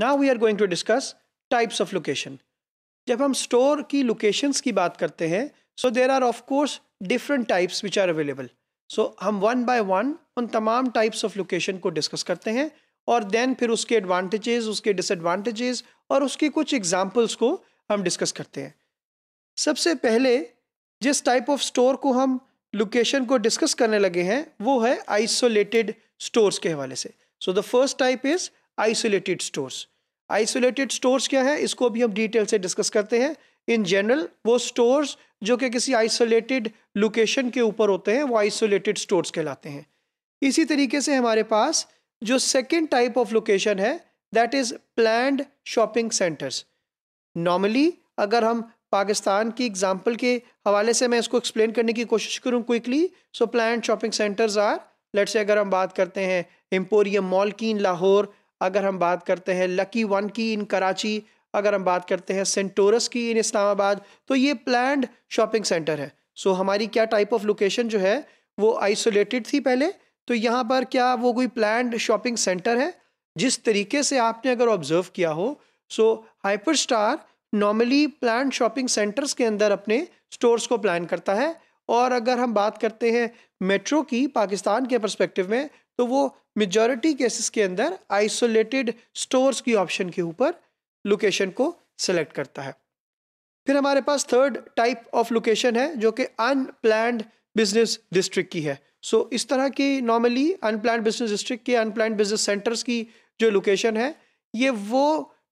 now we are going to discuss types of location जब हम store की locations की बात करते हैं so there are of course different types which are available so हम वन बाय वन उन तमाम टाइप्स ऑफ लोकेशन को डिस्कस करते हैं और देन फिर उसके एडवांटेजेस उसके डिसएडवांटेजेस और उसकी कुछ एग्जाम्पल्स को हम डिस्कस करते हैं सबसे पहले जिस टाइप ऑफ स्टोर को हम लोकेशन को डिस्कस करने लगे हैं वो है आइसोलेटेड स्टोर्स के हवाले से so the first type is isolated stores isolated stores क्या है इसको भी हम डिटेल से डिस्कस करते हैं इन जनरल वो स्टोर्स जो कि किसी आइसोलेटेड लोकेशन के ऊपर होते हैं वो आइसोलेटेड स्टोर्स कहलाते हैं इसी तरीके से हमारे पास जो सेकेंड टाइप ऑफ लोकेशन है that is planned shopping centres normally अगर हम पाकिस्तान की एग्जाम्पल के हवाले से मैं इसको एक्सप्लेन करने की कोशिश करूँ quickly so plan shopping centres are let's say अगर हम बात करते हैं एम्पोरियम मॉल की इन लाहौर अगर हम बात करते हैं लकी वन की इन कराची अगर हम बात करते हैं सेंटोरस की इन इस्लामाबाद तो ये प्लान्ड शॉपिंग सेंटर है सो so, हमारी क्या टाइप ऑफ लोकेशन जो है वो आइसोलेटेड थी पहले तो यहाँ पर क्या वो कोई प्लान्ड शॉपिंग सेंटर है जिस तरीके से आपने अगर ऑब्ज़र्व किया हो so Hyper Star normally plan shopping centres के अंदर अपने स्टोर्स को प्लान करता है और अगर हम बात करते हैं मेट्रो की पाकिस्तान के परस्पेक्टिव में तो वो मेजॉरिटी केसेस के अंदर आइसोलेटेड स्टोर्स की ऑप्शन के ऊपर लोकेशन को सेलेक्ट करता है फिर हमारे पास थर्ड टाइप ऑफ लोकेशन है जो कि अनप्लैंड बिजनेस डिस्ट्रिक्ट की है सो so, इस तरह की नॉर्मली अनप्लान बिजनेस डिस्ट्रिक्ट के अनप्लान बिजनेस सेंटर्स की जो लोकेशन है ये वो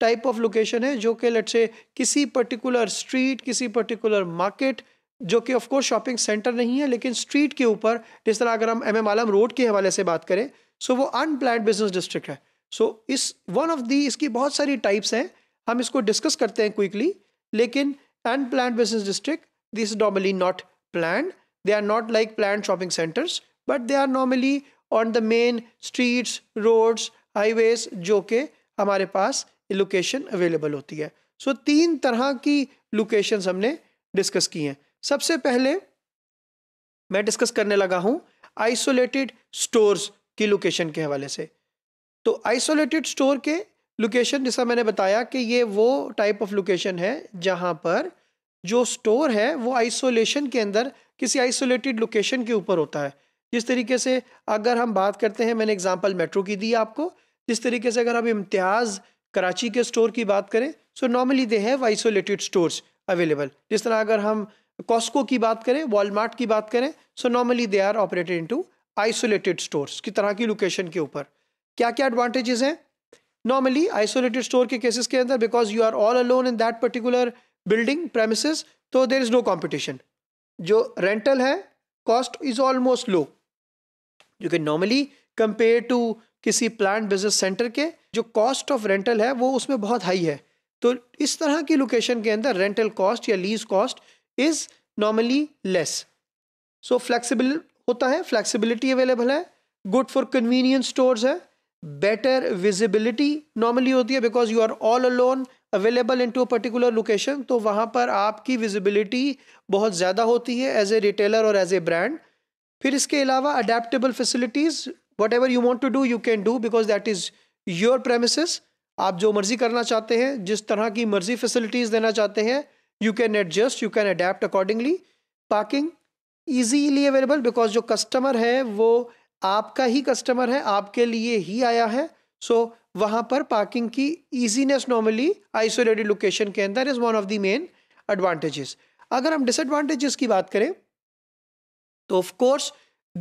टाइप ऑफ लोकेशन है जो कि लट से किसी पर्टिकुलर स्ट्रीट किसी पर्टिकुलर मार्केट जो कि ऑफ कोर्स शॉपिंग सेंटर नहीं है लेकिन स्ट्रीट के ऊपर जिस तरह अगर हम एम एम आलम रोड के हवाले से बात करें सो वो अनप्लान्ड बिजनेस डिस्ट्रिक्ट है सो इस वन ऑफ दी इसकी बहुत सारी टाइप्स हैं हम इसको डिस्कस करते हैं क्विकली लेकिन unplanned business district this normally not plan they are not like plan shopping centres but they are normally on the main streets roads highways जो कि हमारे पास लोकेशन अवेलेबल होती है सो so, तीन तरह की लोकेशंस हमने डिस्कस की हैं सबसे पहले मैं डिस्कस करने लगा हूं आइसोलेटेड स्टोर्स की लोकेशन के हवाले से तो आइसोलेटेड स्टोर के लोकेशन जैसा मैंने बताया कि ये वो टाइप ऑफ लोकेशन है जहाँ पर जो स्टोर है वो आइसोलेशन के अंदर किसी आइसोलेटेड लोकेशन के ऊपर होता है जिस तरीके से अगर हम बात करते हैं मैंने एग्जांपल मेट्रो की दी आपको जिस तरीके से अगर हम इम्तियाज़ कराची के स्टोर की बात करें so normally they have isolated stores available जिस तरह अगर हम कॉस्को की बात करें वॉलमार्ट की बात करें so normally they are operated into isolated stores की तरह की लोकेशन के ऊपर क्या क्या एडवांटेजेस हैं नॉर्मली आइसोलेटेड स्टोर के केसेस के अंदर because you are all alone in that particular building premises तो देर इज़ नो कॉम्पिटिशन जो रेंटल है कॉस्ट इज़ ऑलमोस्ट लो जो कि नॉर्मली कंपेयर टू किसी प्लान बिजनेस सेंटर के जो कॉस्ट ऑफ रेंटल है वो उसमें बहुत हाई है तो इस तरह की लोकेशन के अंदर रेंटल कॉस्ट या lease cost is normally less so flexible होता है फ्लैक्सीबिलिटी अवेलेबल है गुड फॉर कन्वीनियंस स्टोर्स है बेटर विजिबिलिटी नॉर्मली होती है because you are all alone available in to a particular location तो वहाँ पर आपकी विजिबिलिटी बहुत ज़्यादा होती है एज ए रिटेलर और एज ए ब्रांड फिर इसके अलावा adaptable facilities whatever you want to do you can do because that is your premises आप जो मर्ज़ी करना चाहते हैं जिस तरह की मर्ज़ी फैसिलिटीज़ देना चाहते हैं you can adjust you can adapt accordingly parking easily available because जो कस्टमर है वो आपका ही कस्टमर है आपके लिए ही आया है सो so, वहाँ पर पार्किंग की ईजीनेस नॉर्मली आइसोलेटेड लोकेशन के अंदर is one of the main advantages अगर हम डिसएडवांटेजेस की बात करें तो ऑफ कोर्स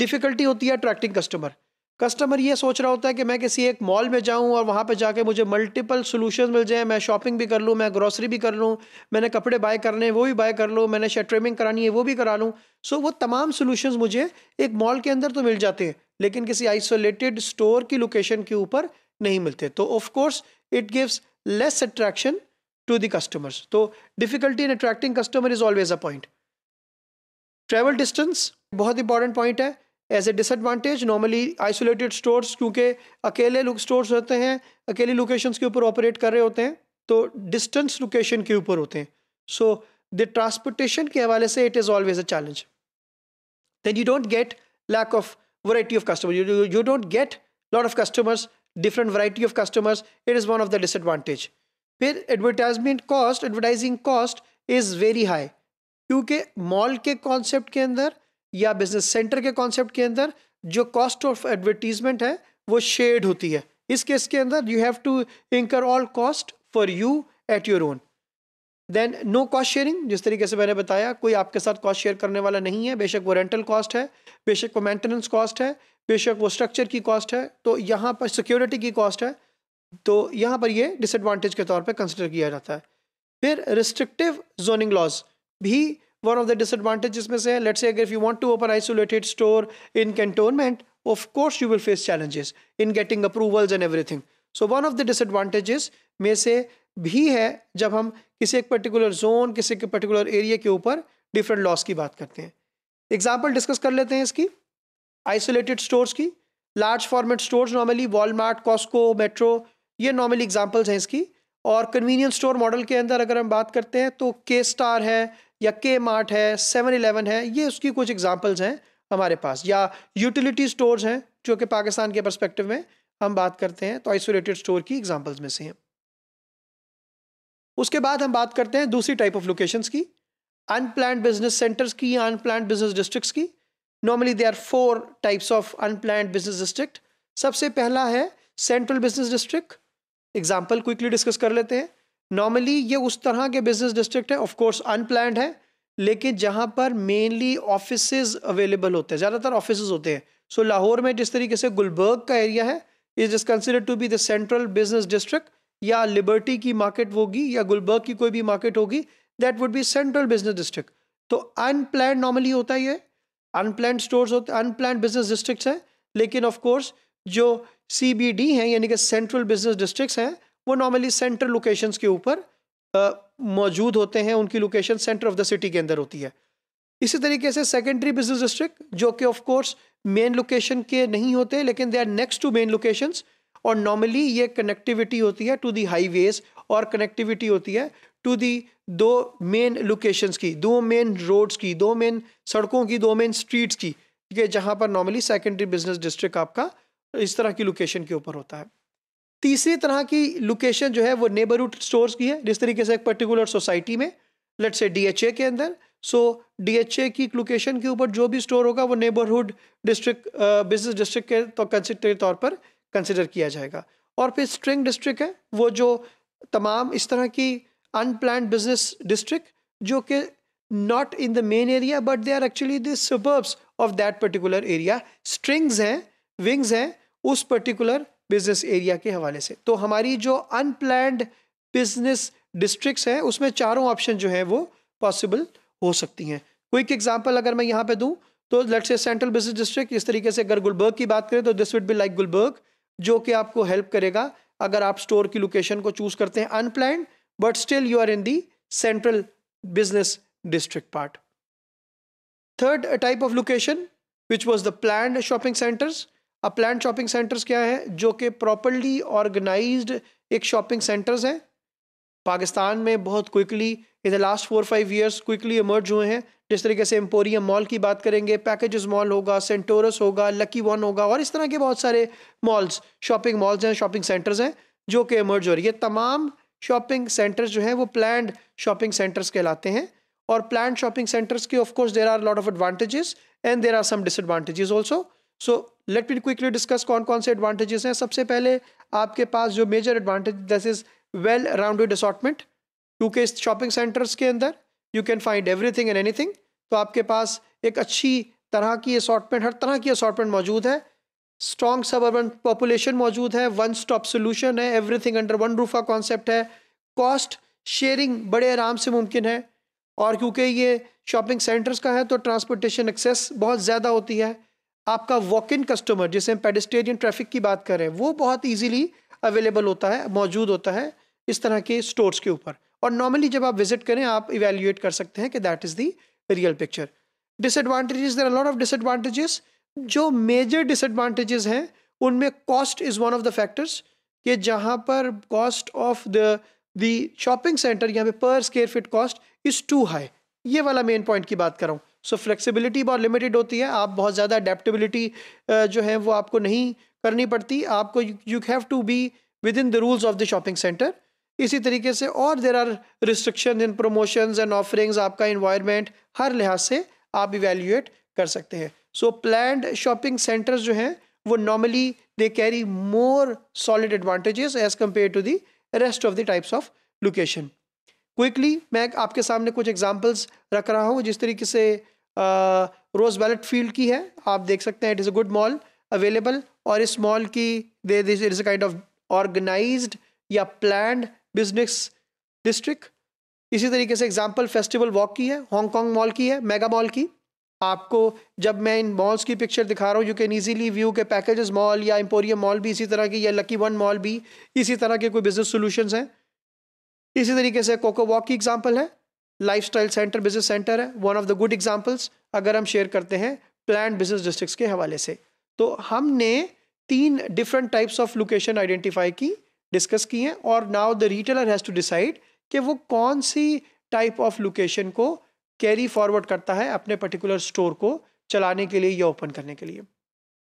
डिफ़िकल्टी होती है अट्रैक्टिंग कस्टमर कस्टमर ये सोच रहा होता है कि मैं किसी एक मॉल में जाऊं और वहाँ पे जाके मुझे मल्टीपल सोल्यूशन मिल जाए मैं शॉपिंग भी कर लूँ मैं ग्रॉसरी भी कर लूँ मैंने कपड़े बाय करने हैं वो भी बाय कर लूँ मैंने शेट्रेमिंग करानी है वो भी करा लूँ सो so, वो तमाम सोल्यूशन मुझे एक मॉल के अंदर तो मिल जाते हैं लेकिन किसी आइसोलेटेड स्टोर की लोकेशन के ऊपर नहीं मिलते तो of course it gives less attraction to the customers तो difficulty in attracting customer is always a point travel distance बहुत इंपॉर्टेंट पॉइंट है as a disadvantage normally isolated stores क्योंकि अकेले स्टोर्स होते हैं अकेले लोकेशंस के ऊपर ऑपरेट कर रहे होते हैं तो डिस्टेंस लोकेशन के ऊपर होते हैं सो द ट्रांसपोर्टेशन के हवाले से it is always a challenge then you don't get lack of variety of customer you don't get lot of customers different variety of customers it is one of the disadvantage फिर advertisement cost advertising cost is very high क्योंकि mall के concept के अंदर या business centre के concept के अंदर जो कॉस्ट ऑफ एडवर्टीजमेंट है वो शेड होती है इस केस के अंदर you have to incur all cost for you at your own then no cost sharing जिस तरीके से मैंने बताया कोई आपके साथ कॉस्ट शेयर करने वाला नहीं है बेशक वो रेंटल कॉस्ट है बेशक वो मेंटेनेंस कॉस्ट है बेशक वो स्ट्रक्चर की कॉस्ट है तो यहाँ पर सिक्योरिटी की कॉस्ट है तो यहाँ पर ये डिसएडवांटेज के तौर पर कंसिडर किया जाता है फिर रिस्ट्रिक्टिव जोनिंग लॉज भी वन ऑफ द disadvantages में से है let's say अगर if you want to open isolated store in cantonment of course you will face challenges in getting approvals and everything so one of the में से भी है जब हम किसी एक पर्टिकुलर जोन किसी के पर्टिकुलर एरिया के ऊपर डिफरेंट लॉस की बात करते हैं एग्जाम्पल डिस्कस कर लेते हैं इसकी आइसोलेटेड स्टोर्स की large format stores normally Walmart Costco Metro ये नॉर्मली एग्जाम्पल्स हैं इसकी और कन्वीनियंस स्टोर मॉडल के अंदर अगर हम बात करते हैं तो के स्टार है या के मार्ट है सेवन इलेवन है ये उसकी कुछ एग्जाम्पल्स हैं हमारे पास या यूटिलिटी स्टोर्स हैं जो कि पाकिस्तान के परस्पेक्टिव में हम बात करते हैं तो आइसोलेटेड स्टोर की एग्जाम्पल्स में से हैं उसके बाद हम बात करते हैं दूसरी टाइप ऑफ लोकेशंस की अनप्लान बिजनेस सेंटर्स की या अनप्लान बिजनेस डिस्ट्रिक्ट्स की normally they are four types of unplanned business district सबसे पहला है central business district example quickly discuss कर लेते हैं नॉर्मली ये उस तरह के बिजनेस डिस्ट्रिक्ट हैं ऑफकोर्स अनप्लान्ड है लेकिन जहाँ पर मेनली ऑफिस अवेलेबल होते हैं ज़्यादातर ऑफिस होते हैं सो so, लाहौर में जिस तरीके से गुलबर्ग का एरिया है is is consider to be central business district या लिबर्टी की मार्केट होगी या गुलबर्ग की कोई भी मार्केट होगी that would be central business district तो अनप्लान नॉर्मली होता ही है अनप्लान स्टोर्स होते अनप्लान बिजनेस डिस्ट्रिक्ट हैं लेकिन ऑफकोर्स जो सी बी डी हैं यानी कि सेंट्रल बिजनेस डिस्ट्रिक्ट हैं वो नॉर्मली सेंटर लोकेशंस के ऊपर मौजूद होते हैं उनकी location centre of the city के अंदर होती है इसी तरीके से सेकेंडरी बिजनेस डिस्ट्रिक्ट जो कि ऑफ कोर्स मेन लोकेशन के नहीं होते लेकिन they are next to main locations और नॉर्मली ये कनेक्टिविटी होती है टू दी हाईवेज और कनेक्टिविटी होती है टू दी दो मेन लोकेशंस की दो मेन रोड्स की दो मेन सड़कों की दो मेन स्ट्रीट्स की ठीक है जहाँ पर नॉर्मली सेकेंडरी बिजनेस डिस्ट्रिक्ट आपका इस तरह की लोकेशन के ऊपर होता है तीसरी तरह की लोकेशन जो है वो नेबरहुड स्टोर्स की है जिस तरीके से एक पर्टिकुलर सोसाइटी में लेट से डीएचए के अंदर सो डीएचए की लोकेशन के ऊपर जो भी स्टोर होगा वो नेबरहुड डिस्ट्रिक्ट बिजनेस डिस्ट्रिक्ट के तो कंसिडर तौर पर कंसिडर किया जाएगा और फिर स्ट्रिंग डिस्ट्रिक्ट है वो जो तमाम इस तरह की अनप्लान बिजनेस डिस्ट्रिक्ट जो कि not in the main area but they are actually suburbs of that particular area strings हैं विंग्स हैं उस पर्टिकुलर बिजनेस एरिया के हवाले से तो हमारी जो अनप्लैंड बिजनेस डिस्ट्रिक्ट हैं उसमें चारों ऑप्शन जो है वो पॉसिबल हो सकती हैं क्विक एग्जाम्पल अगर मैं यहाँ पे दूँ तो लेट से सेंट्रल बिजनेस डिस्ट्रिक्ट इस तरीके से अगर गुलबर्ग की बात करें तो this would be like Gulberg जो कि आपको हेल्प करेगा अगर आप स्टोर की लोकेशन को चूज करते हैं unplanned but still you are in the central business district part third type of location which was the planned shopping centres अब प्लान शॉपिंग सेंटर्स क्या हैं जो कि प्रॉपरली ऑर्गेनाइज एक शॉपिंग सेंटर्स हैं पाकिस्तान में बहुत quickly in the last four five years quickly emerge हुए हैं जिस तरीके से एम्पोरियम मॉल की बात करेंगे पैकेजेस मॉल होगा सेंटोरस होगा लकी वन होगा और इस तरह के बहुत सारे मॉल्स शॉपिंग मॉल्स हैं शॉपिंग सेंटर्स हैं जो कि इमर्ज हो रही है तमाम शॉपिंग सेंटर्स जो हैं वो प्लैंड शॉपिंग सेंटर्स कहलाते हैं और प्लान शॉपिंग सेंटर्स के of course there are lot of advantages and there are some disadvantages also so let me quickly discuss कौन कौन से एडवांटेजेस हैं सबसे पहले आपके पास जो major advantage this is well rounded assortment क्योंकि इस शॉपिंग सेंटर्स के अंदर you can find everything and anything तो आपके पास एक अच्छी तरह की असॉटमेंट हर तरह की असॉटमेंट मौजूद है स्ट्रॉन्ग अर्बन पॉपुलेशन मौजूद है वन स्टॉप सोल्यूशन है एवरीथिंग अंडर वन रूफ का कॉन्सेप्ट है कॉस्ट शेयरिंग बड़े आराम से मुमकिन है और क्योंकि ये शॉपिंग सेंटर्स का है तो ट्रांसपोर्टेशन एक्सेस बहुत ज़्यादा होती है आपका वॉक इन कस्टमर जिसे हम पेडिस्टेरियन ट्रैफिक की बात कर रहे हैं वो बहुत ईजिली अवेलेबल होता है मौजूद होता है इस तरह के स्टोर्स के ऊपर और नॉर्मली जब आप विजिट करें आप इवेल्यूएट कर सकते हैं कि that is the real picture disadvantages there lot of disadvantages जो मेजर डिसएडवांटेजेस हैं उनमें cost is one of the factors कि जहाँ पर cost of the the shopping centre यहाँ पे पर square feet cost is too high ये वाला मेन पॉइंट की बात कर रहा हूँ सो फ्लेक्सिबिलिटी बहुत लिमिटेड होती है आप बहुत ज़्यादा अडेप्टबिलिटी जो है वो आपको नहीं करनी पड़ती आपको you have to be within the rules of the shopping centre इसी तरीके से और there are restriction in promotions and offerings आपका इन्वायरमेंट हर लिहाज से आप इवेल्यूएट कर सकते हैं सो प्लान शॉपिंग सेंटर्स जो हैं वो normally they carry more solid advantages as compare to the rest of the types of location quickly मैं आपके सामने कुछ एग्जाम्पल्स रख रहा हूँ जिस तरीके से रोज वैलेट फील्ड की है आप देख सकते हैं it is a good mall available और इस मॉल की they this is a kind of organize या प्लान बिजनेस डिस्ट्रिक्ट इसी तरीके से एग्जाम्पल फेस्टिवल वॉक की है हांगकॉन्ग मॉल की है मेगा मॉल की आपको जब मैं इन मॉल्स की पिक्चर दिखा रहा हूँ यू कैन ईजीली व्यू के पैकेजेस मॉल या एम्पोरियम मॉल भी इसी तरह की या लकी वन मॉल भी इसी तरह के कोई बिजनेस सोल्यूशंस हैं इसी तरीके से कोको वॉक की एग्जाम्पल है स्टाइल सेंटर बिजनेस सेंटर है one of the good examples अगर हम शेयर करते हैं प्लान बिजनेस डिस्ट्रिक्ट के हवाले से तो हमने तीन different types of location identify की डिस्कस की हैं और now the retailer has to decide कि वो कौन सी टाइप ऑफ लोकेशन को कैरी फॉरवर्ड करता है अपने पर्टिकुलर स्टोर को चलाने के लिए या ओपन करने के लिए